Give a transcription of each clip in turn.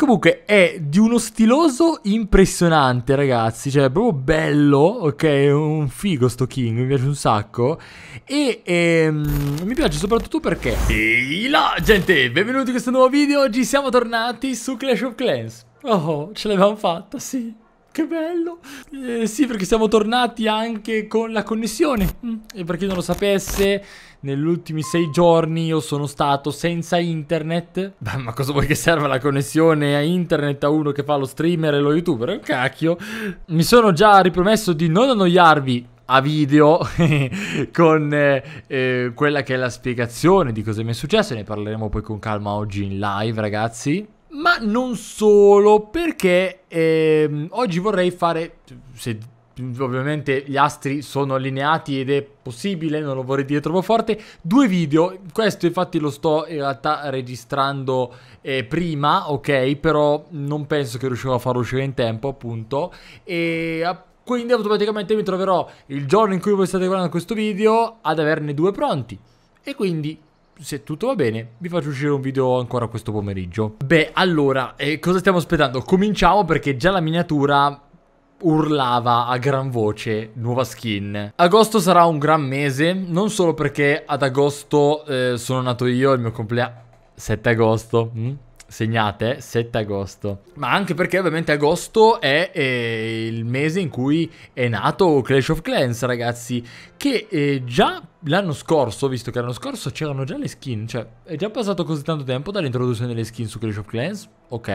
Comunque è di uno stiloso impressionante, ragazzi. Cioè, è proprio bello, ok? È un figo sto King, mi piace un sacco. E ehm, mi piace soprattutto perché... Ehi là, gente! Benvenuti in questo nuovo video. Oggi siamo tornati su Clash of Clans. Oh, ce l'abbiamo fatta, sì. Che bello! Eh, sì, perché siamo tornati anche con la connessione. Mm. E per chi non lo sapesse, negli ultimi sei giorni io sono stato senza internet. Beh, ma cosa vuoi che serva la connessione a internet a uno che fa lo streamer e lo youtuber? Cacchio! Mi sono già ripromesso di non annoiarvi a video con eh, eh, quella che è la spiegazione di cosa mi è successo. Ne parleremo poi con calma oggi in live, ragazzi ma non solo, perché ehm, oggi vorrei fare, se ovviamente gli astri sono allineati ed è possibile, non lo vorrei dire troppo forte, due video, questo infatti lo sto in realtà registrando eh, prima, ok, però non penso che riuscirò a farlo uscire in tempo, appunto, e appunto quindi automaticamente mi troverò il giorno in cui voi state guardando questo video ad averne due pronti. E quindi se tutto va bene, vi faccio uscire un video ancora questo pomeriggio. Beh, allora, eh, cosa stiamo aspettando? Cominciamo perché già la miniatura urlava a gran voce nuova skin. Agosto sarà un gran mese, non solo perché ad agosto eh, sono nato io, il mio compleanno... 7 agosto, mm? segnate, 7 agosto. Ma anche perché ovviamente agosto è eh, il mese in cui è nato Clash of Clans, ragazzi, che eh, già L'anno scorso, visto che l'anno scorso c'erano già le skin, cioè è già passato così tanto tempo dall'introduzione delle skin su Clash of Clans, ok?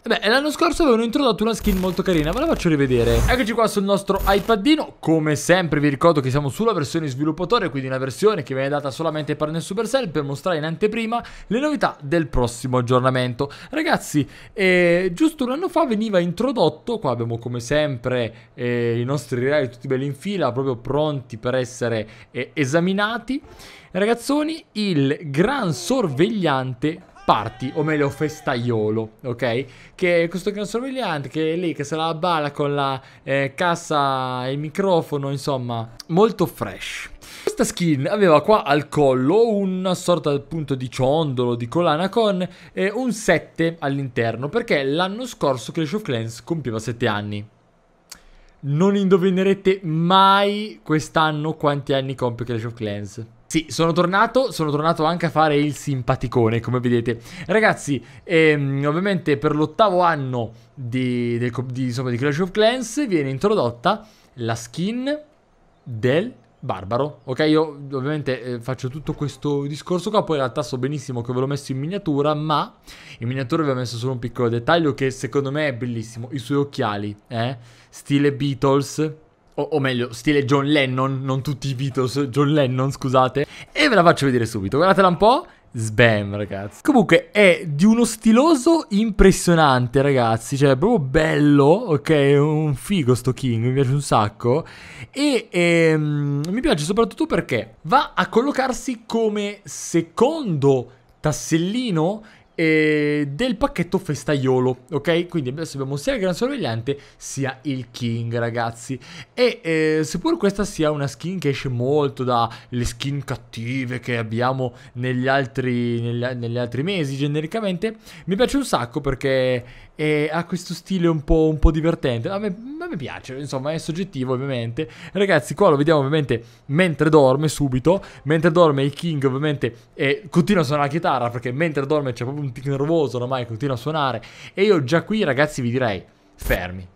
E beh, l'anno scorso avevano introdotto una skin molto carina, ve la faccio rivedere. Eccoci qua sul nostro iPadino, come sempre vi ricordo che siamo sulla versione sviluppatore, quindi una versione che viene data solamente per partner Supercell per mostrare in anteprima le novità del prossimo aggiornamento. Ragazzi, eh, giusto un anno fa veniva introdotto, qua abbiamo come sempre eh, i nostri reali tutti belli in fila, proprio pronti per essere eh, esaminati esaminati. Ragazzoni, il gran sorvegliante party, o meglio festaiolo, ok? Che è questo gran sorvegliante che è lì che se la balla con la eh, cassa e il microfono, insomma, molto fresh. Questa skin aveva qua al collo una sorta appunto di ciondolo, di collana con eh, un 7 all'interno, perché l'anno scorso Clash of Clans compieva 7 anni non indovinerete mai quest'anno quanti anni compie Clash of Clans. Sì, sono tornato, sono tornato anche a fare il simpaticone, come vedete. Ragazzi, ehm, ovviamente per l'ottavo anno di, del, di, insomma, di Clash of Clans viene introdotta la skin del barbaro. Ok, io ovviamente eh, faccio tutto questo discorso qua, poi in realtà so benissimo che ve l'ho messo in miniatura, ma in miniatura vi ho messo solo un piccolo dettaglio che secondo me è bellissimo, i suoi occhiali, eh? stile Beatles. O, o meglio, stile John Lennon, non tutti i Beatles, John Lennon, scusate. E ve la faccio vedere subito, guardatela un po'. Sbam, ragazzi. Comunque è di uno stiloso impressionante, ragazzi. Cioè, è proprio bello, ok? È un figo sto King, mi piace un sacco. E ehm, mi piace soprattutto perché va a collocarsi come secondo tassellino eh, del pacchetto festaiolo, ok? Quindi adesso abbiamo sia il gran sorvegliante sia il king, ragazzi. E eh, seppur questa sia una skin che esce molto dalle skin cattive che abbiamo negli altri, negli, negli altri mesi genericamente, mi piace un sacco perché eh, ha questo stile un po', un po divertente. A me mi piace, insomma è soggettivo ovviamente. Ragazzi, qua lo vediamo ovviamente mentre dorme subito, mentre dorme il King ovviamente eh, continua a suonare la chitarra perché mentre dorme c'è proprio un tic nervoso ormai, continua a suonare e io già qui ragazzi vi direi fermi.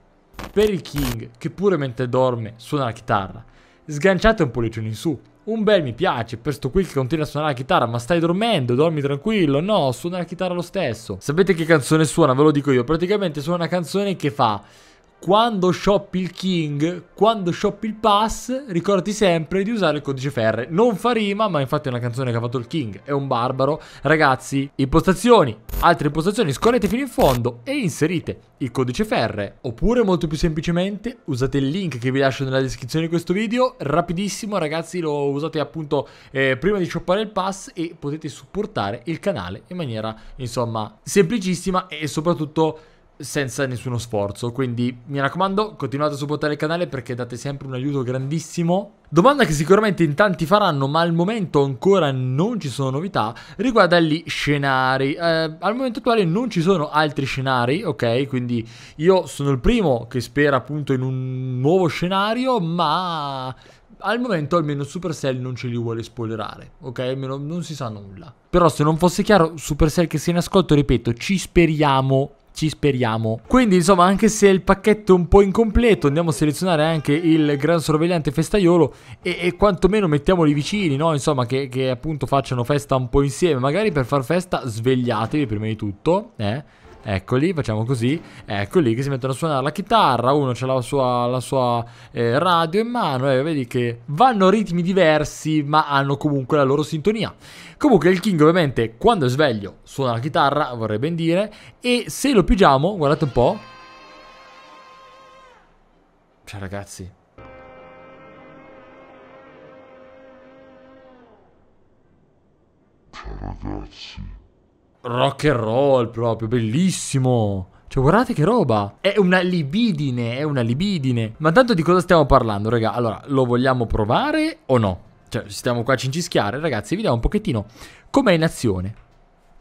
Per il King che pure mentre dorme suona la chitarra, sganciate un pollicione in su. Un bel mi piace per sto qui che continua a suonare la chitarra, ma stai dormendo, dormi tranquillo. No, suona la chitarra lo stesso. Sapete che canzone suona? Ve lo dico io. Praticamente suona una canzone che fa quando shoppi il king, quando shoppi il pass, ricordati sempre di usare il codice ferre. Non fa rima, ma infatti è una canzone che ha fatto il king, è un barbaro. Ragazzi, impostazioni, altre impostazioni, scorrete fino in fondo e inserite il codice ferre. Oppure molto più semplicemente usate il link che vi lascio nella descrizione di questo video. Rapidissimo ragazzi, lo usate appunto eh, prima di shoppare il pass e potete supportare il canale in maniera insomma semplicissima e soprattutto senza nessuno sforzo. Quindi mi raccomando, continuate a supportare il canale perché date sempre un aiuto grandissimo. Domanda che sicuramente in tanti faranno, ma al momento ancora non ci sono novità, riguarda gli scenari. Eh, al momento attuale non ci sono altri scenari, ok? Quindi io sono il primo che spera appunto in un nuovo scenario, ma al momento almeno Supercell non ce li vuole spoilerare, ok? Almeno non si sa nulla. Però se non fosse chiaro, Supercell che se in ascolto, ripeto, ci speriamo ci speriamo. Quindi insomma anche se il pacchetto è un po' incompleto andiamo a selezionare anche il gran sorvegliante festaiolo e, e quantomeno mettiamoli vicini no? Insomma che, che appunto facciano festa un po' insieme magari per far festa svegliatevi prima di tutto eh Eccoli, facciamo così. Eccoli che si mettono a suonare la chitarra, uno ha la sua, la sua eh, radio in mano e vedi che vanno a ritmi diversi ma hanno comunque la loro sintonia. Comunque il King ovviamente quando è sveglio suona la chitarra, vorrei ben dire, e se lo pigiamo, guardate un po'. Ciao, ragazzi, Ciao, ragazzi rock and roll proprio, bellissimo. Cioè, guardate che roba! È una libidine, è una libidine. Ma tanto di cosa stiamo parlando, raga? Allora, lo vogliamo provare o no? Cioè, stiamo qua a cincischiare, ragazzi, vediamo un pochettino com'è in azione.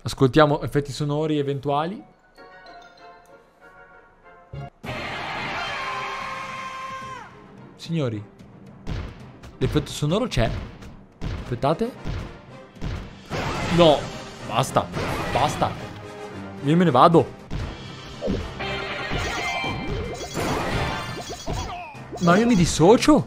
Ascoltiamo effetti sonori eventuali. Signori, l'effetto sonoro c'è. Aspettate. No, Basta. Basta. Io me ne vado. Ma io mi dissocio?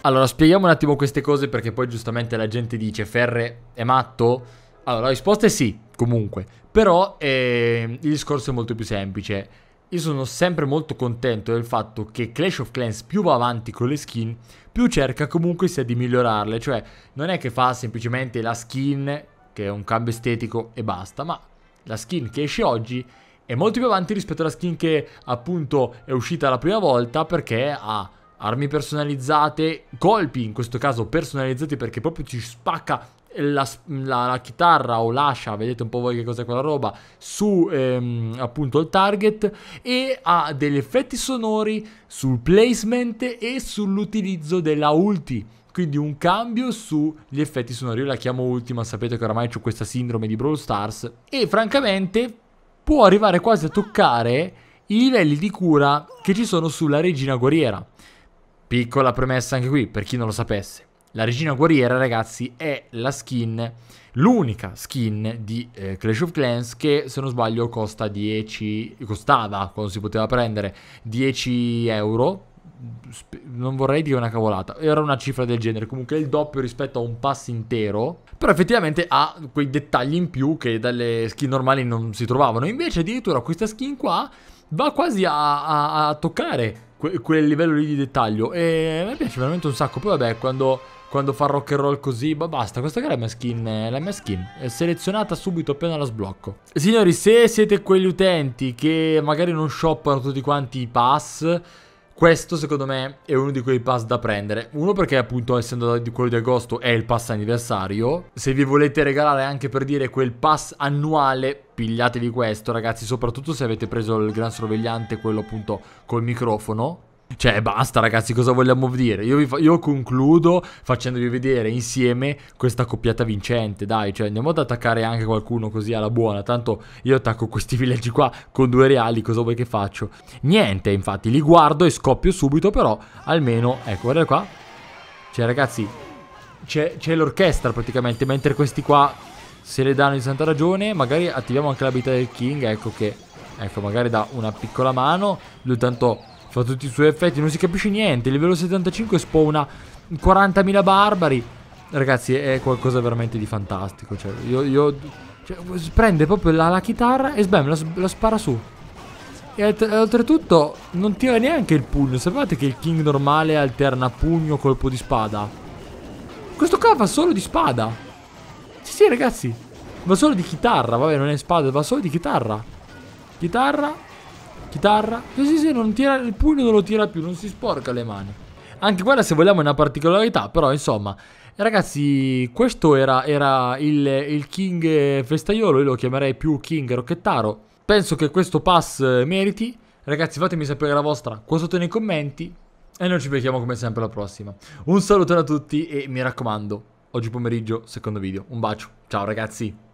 Allora, spieghiamo un attimo queste cose perché poi giustamente la gente dice Ferre è matto? Allora, la risposta è sì, comunque. Però eh, il discorso è molto più semplice io sono sempre molto contento del fatto che Clash of Clans più va avanti con le skin, più cerca comunque sia di migliorarle, cioè non è che fa semplicemente la skin, che è un cambio estetico e basta, ma la skin che esce oggi è molto più avanti rispetto alla skin che appunto è uscita la prima volta perché ha armi personalizzate, colpi in questo caso personalizzati perché proprio ci spacca la, la, la, chitarra o l'ascia, vedete un po' voi che cos'è quella roba, su ehm, appunto il target e ha degli effetti sonori sul placement e sull'utilizzo della ulti. Quindi un cambio sugli effetti sonori. Io la chiamo ultima, sapete che oramai ho questa sindrome di Brawl Stars. E francamente può arrivare quasi a toccare i livelli di cura che ci sono sulla regina guerriera. Piccola premessa anche qui, per chi non lo sapesse. La regina guerriera, ragazzi, è la skin, l'unica skin di eh, Clash of Clans che, se non sbaglio, costa 10, costava, quando si poteva prendere, 10 euro. Non vorrei dire una cavolata, era una cifra del genere, comunque è il doppio rispetto a un pass intero, però effettivamente ha quei dettagli in più che dalle skin normali non si trovavano. Invece addirittura questa skin qua va quasi a, a, a toccare que quel livello lì di dettaglio e a me piace veramente un sacco. Poi vabbè, quando quando fa rock and roll così, ma basta, questa che è la mia skin, la mia skin, è selezionata subito appena la sblocco. Signori, se siete quegli utenti che magari non shoppano tutti quanti i pass, questo secondo me è uno di quei pass da prendere. Uno perché appunto essendo quello di agosto è il pass anniversario, se vi volete regalare anche per dire quel pass annuale pigliatevi questo ragazzi, soprattutto se avete preso il gran sorvegliante, quello appunto col microfono, cioè, basta, ragazzi, cosa vogliamo dire? Io, vi io concludo facendovi vedere insieme questa coppiata vincente. Dai, cioè, andiamo ad attaccare anche qualcuno così alla buona. Tanto io attacco questi villaggi qua con due reali. Cosa vuoi che faccio? Niente, infatti, li guardo e scoppio subito. Però, almeno, ecco, guardate qua. Cioè, ragazzi, c'è l'orchestra praticamente. Mentre questi qua se le danno di santa ragione. Magari attiviamo anche l'abilità del King. Ecco che, ecco, magari dà una piccola mano. Lui tanto Fa tutti i suoi effetti, non si capisce niente. Il Livello 75 spawna 40.000 barbari. Ragazzi, è qualcosa veramente di fantastico. Cioè, io... io cioè, prende proprio la, la, chitarra e sbam, la, la spara su. E oltretutto non tira neanche il pugno. Sapete che il King normale alterna pugno colpo di spada? Questo qua va solo di spada. Sì, sì, ragazzi. Va solo di chitarra. Vabbè, non è spada, va solo di chitarra. Chitarra, Chitarra. Sì, sì, sì, non tira, il pugno non lo tira più, non si sporca le mani. Anche quella, se vogliamo, è una particolarità, però insomma. Ragazzi, questo era, era il, il, King festaiolo, io lo chiamerei più King Rocchettaro. Penso che questo pass meriti. Ragazzi, fatemi sapere la vostra qua sotto nei commenti. E noi ci becchiamo come sempre alla prossima. Un saluto a tutti e mi raccomando, oggi pomeriggio, secondo video. Un bacio. Ciao ragazzi.